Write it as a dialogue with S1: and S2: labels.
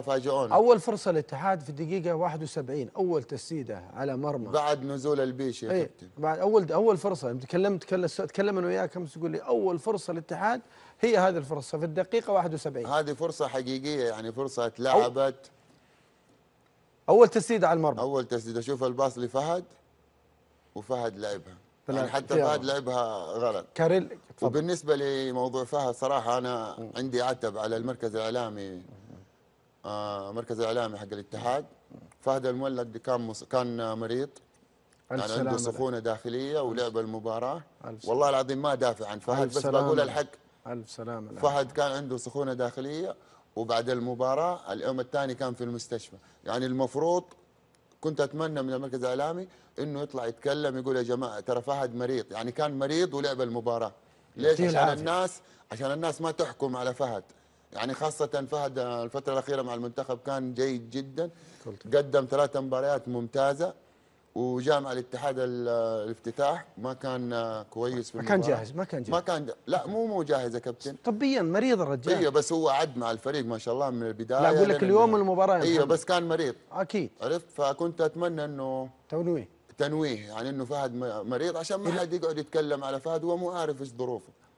S1: فاجئونا اول
S2: فرصه للاتحاد في الدقيقه 71 اول تسديده على مرمى بعد
S1: نزول البيش يا إيه، كابتن
S2: بعد اول اول فرصه يعني تكلمت تكلم انا وياك امس تقول لي اول فرصه للاتحاد هي هذه الفرصه في الدقيقه 71
S1: هذه فرصه حقيقيه يعني فرصه اتلعبت أو اول تسديده على المرمى اول تسديده شوف الباص لفهد وفهد لعبها يعني حتى فهد لعبها غلط كاريل وبالنسبه لموضوع فهد صراحه انا عندي عتب على المركز الاعلامي آه، مركز الاعلامي حق الاتحاد فهد المولد كان كان مريض
S2: يعني عنده سخونه
S1: داخليه ولعب المباراه والله العظيم ما دافع عن فهد بس بقول الحق الف سلامه فهد كان عنده سخونه داخليه وبعد المباراه اليوم الثاني كان في المستشفى يعني المفروض كنت اتمنى من المركز الاعلامي انه يطلع يتكلم يقول يا جماعه ترى فهد مريض يعني كان مريض ولعب المباراه ليش عشان الناس عشان الناس ما تحكم على فهد يعني خاصة فهد الفترة الأخيرة مع المنتخب كان جيد جدا قدم ثلاث مباريات ممتازة وجاء مع الاتحاد الافتتاح ما كان كويس في ما كان جاهز ما كان جاهز ما كان لا مو مو جاهز يا كابتن طبيا مريض الرجال ايوه بس هو عد مع الفريق ما شاء الله من البدايه لا اقول لك اليوم المباراه ايوه بس كان مريض اكيد عرفت فكنت اتمنى انه تنويه تنويه يعني انه فهد مريض عشان ما حد يقعد يتكلم على فهد هو مو عارف ايش ظروفه